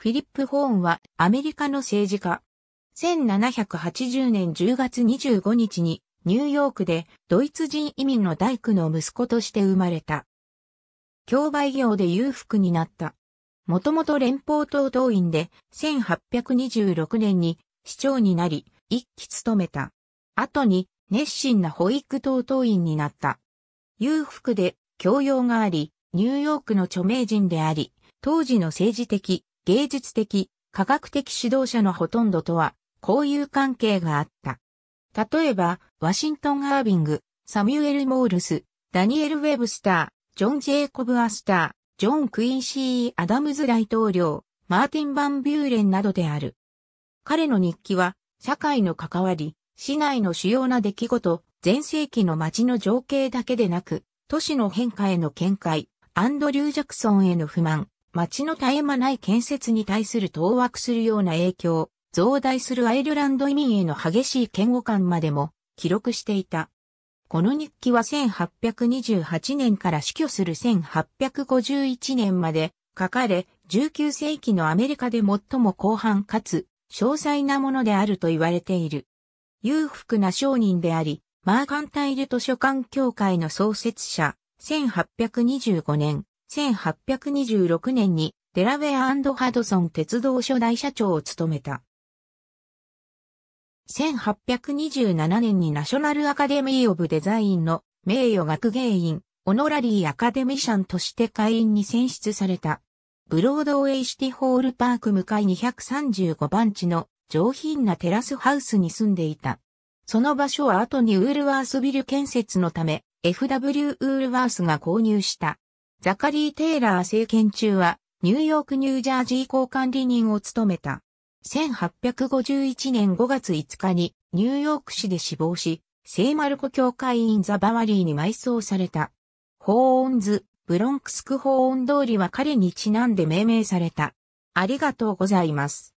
フィリップ・ホーンはアメリカの政治家。1780年10月25日にニューヨークでドイツ人移民の大工の息子として生まれた。競売業で裕福になった。もともと連邦党党員で1826年に市長になり、一期務めた。後に熱心な保育党党員になった。裕福で教養があり、ニューヨークの著名人であり、当時の政治的、芸術的、科学的指導者のほとんどとは、交友関係があった。例えば、ワシントン・アービング、サミュエル・モールス、ダニエル・ウェブスター、ジョン・ジェイコブ・アスター、ジョン・クインシー・アダムズ大統領、マーティン・バン・ビューレンなどである。彼の日記は、社会の関わり、市内の主要な出来事、前世紀の街の情景だけでなく、都市の変化への見解、アンドリュー・ジャクソンへの不満、町の絶え間ない建設に対する当惑するような影響、増大するアイルランド移民への激しい嫌悪感までも記録していた。この日記は1828年から死去する1851年まで書かれ、19世紀のアメリカで最も広範かつ詳細なものであると言われている。裕福な商人であり、マーカンタイル図書館協会の創設者、1825年、1826年にデラウェアハドソン鉄道初代社長を務めた。1827年にナショナルアカデミー・オブ・デザインの名誉学芸員、オノラリー・アカデミシャンとして会員に選出された。ブロードウェイシティホールパーク向かい235番地の上品なテラスハウスに住んでいた。その場所は後にウールワースビル建設のため、FW ウールワースが購入したザカリー・テイラー政権中は、ニューヨーク・ニュージャージー交換理人を務めた。1851年5月5日にニューヨーク市で死亡し、聖マルコ教会員ザ・バワリーに埋葬された。ホーンズ、ブロンクスクホーン通りは彼にちなんで命名された。ありがとうございます。